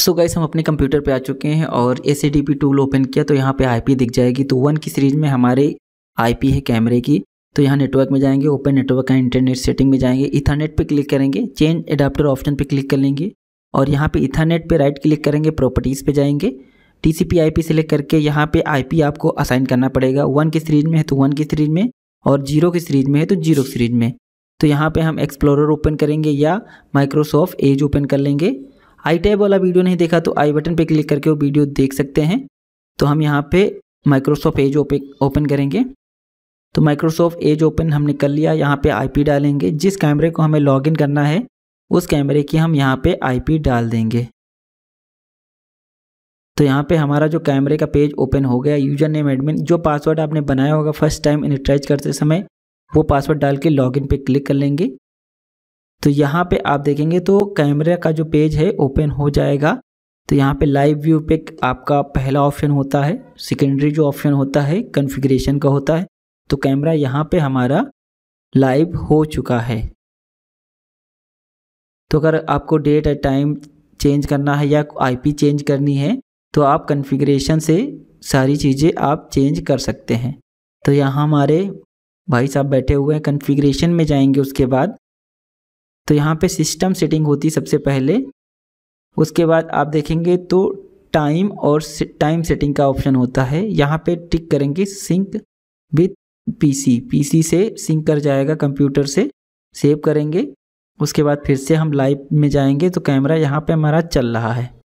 so guys हम अपने computer पे आ चुके हैं और A C D P tool open किया तो यहाँ पे आईपी दिख जाएगी तो वन की सीरीज में हमारे आईपी है कैमरे की तो यहाँ नेटवर्क में जाएंगे ओपन नेटवर्क का इंटरनेट सेटिंग में जाएंगे इथरनेट पे क्लिक करेंगे चेंज एडाप्टर ऑप्शन पे क्लिक कर लेंगे और यहाँ पे इथरनेट पे राइट क्लिक करेंगे प्रॉपर्टीज़ पर जाएंगे T C P I P select करके यहाँ पर आई पी आपको असाइन करना पड़ेगा वन की सीरीज में है तो वन की सीरीज में और जीरो की सीरीज में है तो जीरो की सीरीज में तो यहाँ पे हम एक्सप्लोरर ओपन करेंगे या माइक्रोसॉफ्ट एज ओपन कर लेंगे आई टैब वाला वीडियो नहीं देखा तो आई बटन पर क्लिक करके वो वीडियो देख सकते हैं तो हम यहाँ पे माइक्रोसॉफ्ट एज ओपन करेंगे तो माइक्रोसॉफ्ट एज ओपन हमने कर लिया यहाँ पे आईपी डालेंगे जिस कैमरे को हमें लॉगिन करना है उस कैमरे की हम यहाँ पे आईपी डाल देंगे तो यहाँ पे हमारा जो कैमरे का पेज ओपन हो गया यूजर नेम एडमिन जो पासवर्ड आपने बनाया होगा फर्स्ट टाइम इनिट्राइज करते समय वो पासवर्ड डाल के इन पे क्लिक कर लेंगे तो यहाँ पे आप देखेंगे तो कैमरे का जो पेज है ओपन हो जाएगा तो यहाँ पे लाइव व्यू पे आपका पहला ऑप्शन होता है सेकेंडरी जो ऑप्शन होता है कन्फिग्रेशन का होता है तो कैमरा यहाँ पे हमारा लाइव हो चुका है तो अगर आपको डेट एंड टाइम चेंज करना है या आईपी चेंज करनी है तो आप कन्फिग्रेशन से सारी चीज़ें आप चेंज कर सकते हैं तो यहाँ हमारे भाई साहब बैठे हुए हैं कन्फिग्रेशन में जाएंगे उसके बाद तो यहाँ पे सिस्टम सेटिंग होती सबसे पहले उसके बाद आप देखेंगे तो टाइम और टाइम सेटिंग का ऑप्शन होता है यहाँ पे टिक करेंगे सिंक विथ पीसी पीसी से सिंक कर जाएगा कंप्यूटर से सेव करेंगे उसके बाद फिर से हम लाइव में जाएंगे तो कैमरा यहाँ पे हमारा चल रहा है